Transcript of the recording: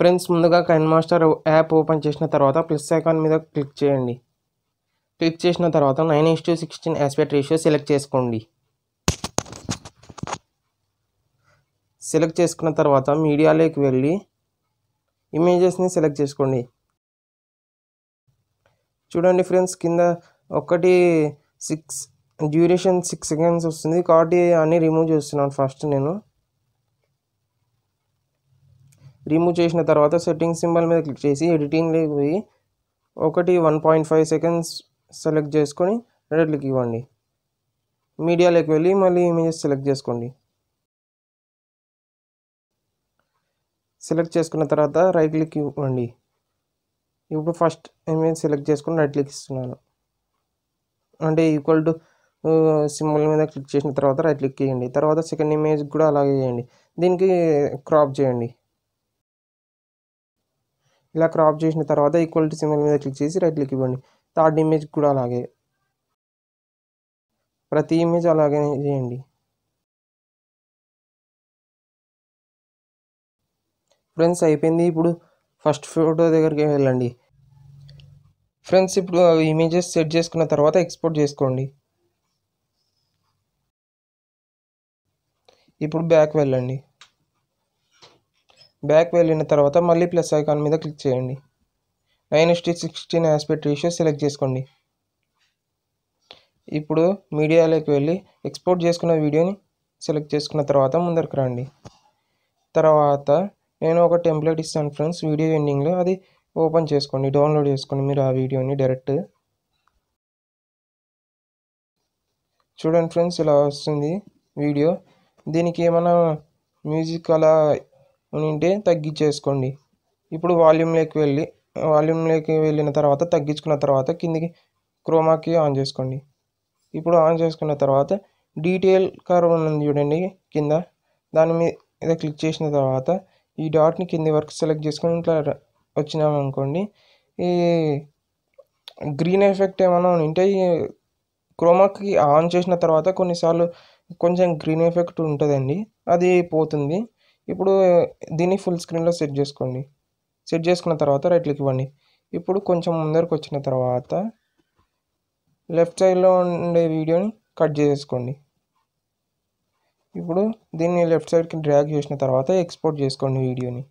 friends ముందుగా Kine master app open చేసిన తర్వాత ప్లస్ ఐకాన్ మీద క్లిక్ చేయండి క్లిక్ చేసిన తర్వాత nine is to sixteen aspect ratio select చేసుకోండి సెలెక్ట్ చేసుకున్న తర్వాత మీడియాలోకి వెళ్ళి ఇమేజెస్ని సెలెక్ట్ చేసుకోండి చూడండి ఫ్రెండ్స్ కింద ఒకటి సిక్స్ డ్యూరేషన్ సిక్స్ సెకండ్స్ వస్తుంది కాబట్టి అన్నీ రిమూవ్ చేస్తున్నాను ఫస్ట్ నేను రిమూవ్ చేసిన తర్వాత సెట్టింగ్ సింబల్ మీద క్లిక్ చేసి ఎడిటింగ్లోకి పోయి ఒకటి one point five seconds select చేసుకొని రెడ్ క్లిక్ ఇవ్వండి మీడియాలోకి వెళ్ళి మళ్ళీ ఇమేజెస్ సెలెక్ట్ చేసుకోండి సెలెక్ట్ చేసుకున్న తర్వాత రైట్ క్లిక్ ఇవ్వండి ఇప్పుడు ఫస్ట్ ఇమేజ్ సెలెక్ట్ చేసుకుని రైట్ క్లిక్ ఇస్తున్నాను అంటే ఈక్వల్ టు సింబల్ మీద క్లిక్ చేసిన తర్వాత రైట్ క్లిక్ చేయండి తర్వాత సెకండ్ ఇమేజ్ కూడా అలాగే చేయండి దీనికి క్రాప్ చేయండి ఇలా క్రాప్ చేసిన తర్వాత ఈక్వాలిటీ సింబల్ మీద క్లిక్ చేసి రైట్ క్లిక్ ఇవ్వండి థర్డ్ ఇమేజ్ కూడా అలాగే ప్రతి ఇమేజ్ అలాగే చేయండి ఫ్రెండ్స్ అయిపోయింది ఇప్పుడు ఫస్ట్ ఫోటో దగ్గరికి వెళ్ళండి ఫ్రెండ్స్ ఇప్పుడు ఇమేజెస్ సెట్ చేసుకున్న తర్వాత ఎక్స్పోర్ట్ చేసుకోండి ఇప్పుడు బ్యాక్ వెళ్ళండి బ్యాక్ వెళ్ళిన తర్వాత మళ్ళీ ప్లస్ ఐకాన్ మీద క్లిక్ చేయండి nine is to sixteen aspect ratio select చేసుకోండి ఇప్పుడు మీడియాలోకి వెళ్ళి ఎక్స్పోర్ట్ చేసుకున్న వీడియోని సెలెక్ట్ చేసుకున్న తర్వాత ముందరకు రండి తర్వాత నేను ఒక టెంప్లెట్ ఇస్తాను ఫ్రెండ్స్ వీడియో ఎండింగ్లో అది ఓపెన్ చేసుకోండి డౌన్లోడ్ చేసుకోండి మీరు ఆ వీడియోని డైరెక్ట్ చూడండి ఫ్రెండ్స్ ఇలా వస్తుంది వీడియో దీనికి ఏమైనా మ్యూజిక్ అలా ఉంటే తగ్గించేసుకోండి ఇప్పుడు వాల్యూమ్లోకి వెళ్ళి వాల్యూమ్లోకి వెళ్ళిన తర్వాత తగ్గించుకున్న తర్వాత కిందికి క్రోమాకి ఆన్ చేసుకోండి ఇప్పుడు ఆన్ చేసుకున్న తర్వాత డీటెయిల్ కర్వ్ ఉన్నది చూడండి కింద దాని మీద క్లిక్ చేసిన తర్వాత ఈ డాట్ని కింది వరకు సెలెక్ట్ చేసుకొని ఇట్లా వచ్చినామనుకోండి ఈ గ్రీన్ ఎఫెక్ట్ ఏమైనా ఉంటే క్రోమాకి ఆన్ చేసిన తర్వాత కొన్నిసార్లు కొంచెం గ్రీన్ ఎఫెక్ట్ ఉంటుందండి అది పోతుంది ఇప్పుడు దీన్ని ఫుల్ స్క్రీన్లో సెట్ చేసుకోండి సెట్ చేసుకున్న తర్వాత రైట్ క్లిక్ ఇవ్వండి ఇప్పుడు కొంచెం ముందరకు వచ్చిన తర్వాత లెఫ్ట్ సైడ్లో ఉండే వీడియోని కట్ చేసుకోండి ఇప్పుడు దీన్ని లెఫ్ట్ సైడ్కి డ్రాగ్ చేసిన తర్వాత ఎక్స్పోర్ట్ చేసుకోండి వీడియోని